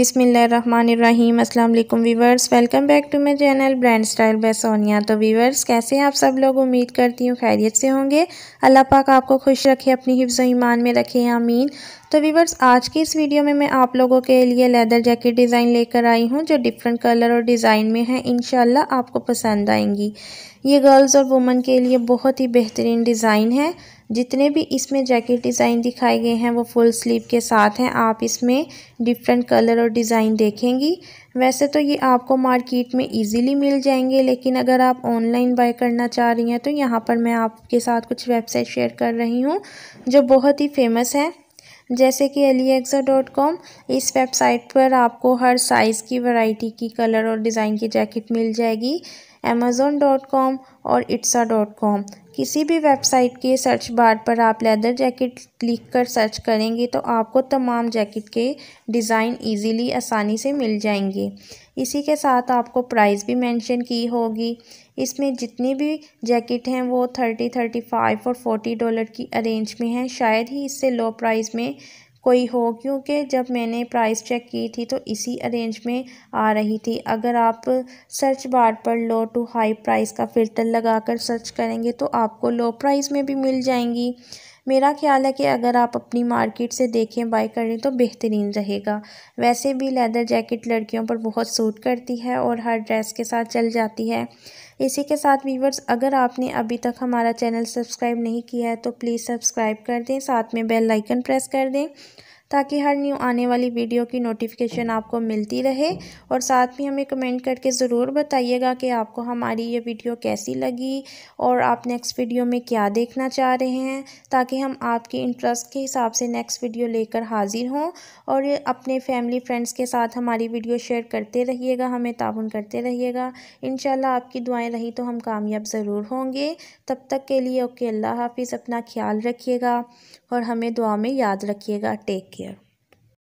अस्सलाम वालेकुम viewers welcome back to my channel brand style by Sonia तो वीवर्स कैसे हैं आप सब लोग उम्मीद करती हूँ खैरियत से होंगे अल्लाह पाक आपको खुश रखे अपनी हिफ्ज़ ईमान में रखे आमीन तो वीवर्स आज की इस वीडियो में मैं आप लोगों के लिए लेदर जैकेट डिज़ाइन लेकर आई हूँ जो डिफरेंट कलर और डिज़ाइन में है इन आपको पसंद आएंगी ये गर्ल्स और वुमन के लिए बहुत ही बेहतरीन डिज़ाइन है जितने भी इसमें जैकेट डिज़ाइन दिखाए गए हैं वो फुल स्लीव के साथ हैं आप इसमें डिफरेंट कलर और डिज़ाइन देखेंगी वैसे तो ये आपको मार्केट में इजीली मिल जाएंगे लेकिन अगर आप ऑनलाइन बाय करना चाह रही हैं तो यहाँ पर मैं आपके साथ कुछ वेबसाइट शेयर कर रही हूँ जो बहुत ही फेमस है जैसे कि एलिएक्सा डॉट कॉम इस वेबसाइट पर आपको हर साइज़ की वैरायटी की कलर और डिज़ाइन की जैकेट मिल जाएगी अमेज़ोन डॉट कॉम और इट्सा डॉट कॉम किसी भी वेबसाइट के सर्च बार पर आप लेदर जैकेट लिख कर सर्च करेंगे तो आपको तमाम जैकेट के डिज़ाइन इजीली आसानी से मिल जाएंगे इसी के साथ आपको प्राइस भी मेंशन की होगी इसमें जितनी भी जैकेट हैं वो थर्टी थर्टी फाइव और फोर्टी डॉलर की अरेंज में हैं शायद ही इससे लो प्राइस में कोई हो क्योंकि जब मैंने प्राइस चेक की थी तो इसी अरेंज में आ रही थी अगर आप सर्च बार पर लो टू हाई प्राइस का फ़िल्टर लगाकर सर्च करेंगे तो आपको लो प्राइस में भी मिल जाएंगी मेरा ख्याल है कि अगर आप अपनी मार्केट से देखें बाई करें तो बेहतरीन रहेगा वैसे भी लेदर जैकेट लड़कियों पर बहुत सूट करती है और हर ड्रेस के साथ चल जाती है इसी के साथ वीवर्स अगर आपने अभी तक हमारा चैनल सब्सक्राइब नहीं किया है तो प्लीज़ सब्सक्राइब कर दें साथ में बेल आइकन प्रेस कर दें ताकि हर न्यू आने वाली वीडियो की नोटिफिकेशन आपको मिलती रहे और साथ में हमें कमेंट करके ज़रूर बताइएगा कि आपको हमारी ये वीडियो कैसी लगी और आप नेक्स्ट वीडियो में क्या देखना चाह रहे हैं ताकि हम आपके इंटरेस्ट के हिसाब से नेक्स्ट वीडियो लेकर हाजिर हों और अपने फैमिली फ्रेंड्स के साथ हमारी वीडियो शेयर करते रहिएगा हमें ताउन करते रहिएगा इन आपकी दुआएँ रही तो हम कामयाब ज़रूर होंगे तब तक के लिए ओके अल्लाह हाफिज़ अपना ख्याल रखिएगा और हमें दुआ में याद रखिएगा टेक केयर є.